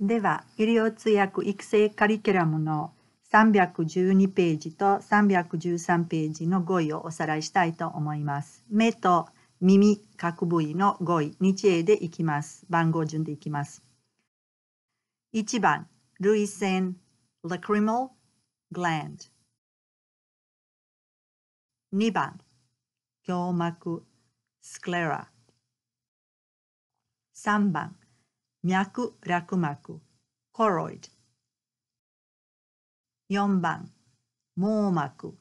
では、医療通訳育成カリキュラムの312ページと313ページの語彙をおさらいしたいと思います。目と耳、各部位の語彙、日英でいきます。番号順でいきます。1番、類腺、lacrimal gland。2番、胸膜、sclera。3番、脈絡膜、コロイド。4番、網膜、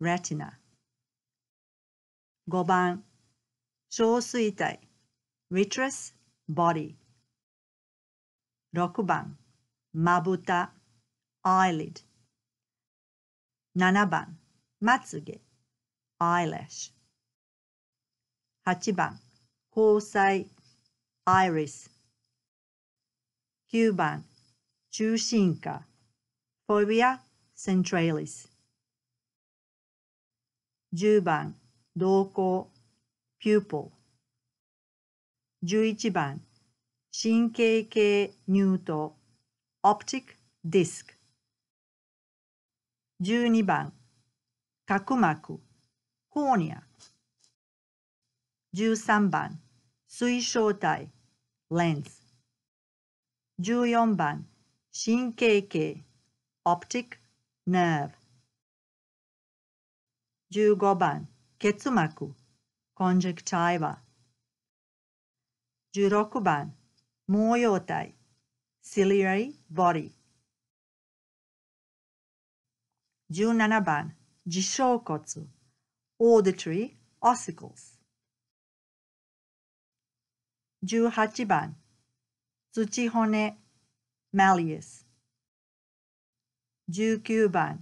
レティナ。5番、小水体、リト s body 6番、まぶた、eyelid 7番、まつげ、eyelash 8番、交際、iris 9番、中心化、Fovea centralis。10番、動向、Pupil。11番、神経系乳頭、Optic disc。12番、角膜、コーニア。13番、水晶体、レンズ。14番神経系 optic nerve 15番結膜 conjunctiva 16番毛様体 ciliary body 17番耳小骨 auditory ossicles 18番土骨マリウス19番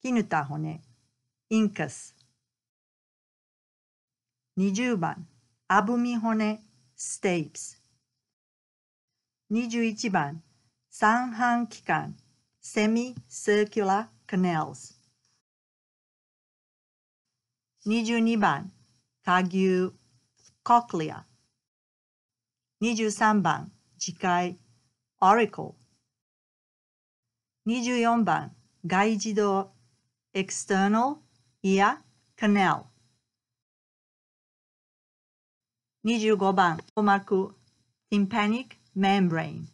キヌタ骨インカス20番アブミ骨ステイプス21番三半器官セミセーキュラーカネルス22番下牛コクリア23番次回 Oracle 24番外自動 External いや Canal 25番鼓膜 Tympanic Membrane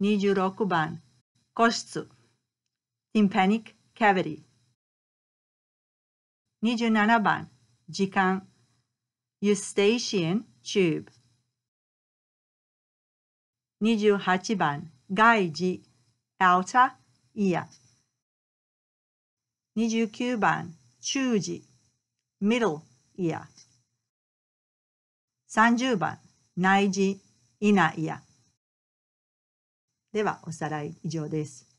26番個室 Tympanic Cavity 27番時間 Eustachian Tube 28番外事 outer ear 29番中耳 middle ear 30番内耳 inner ear ではおさらい以上です。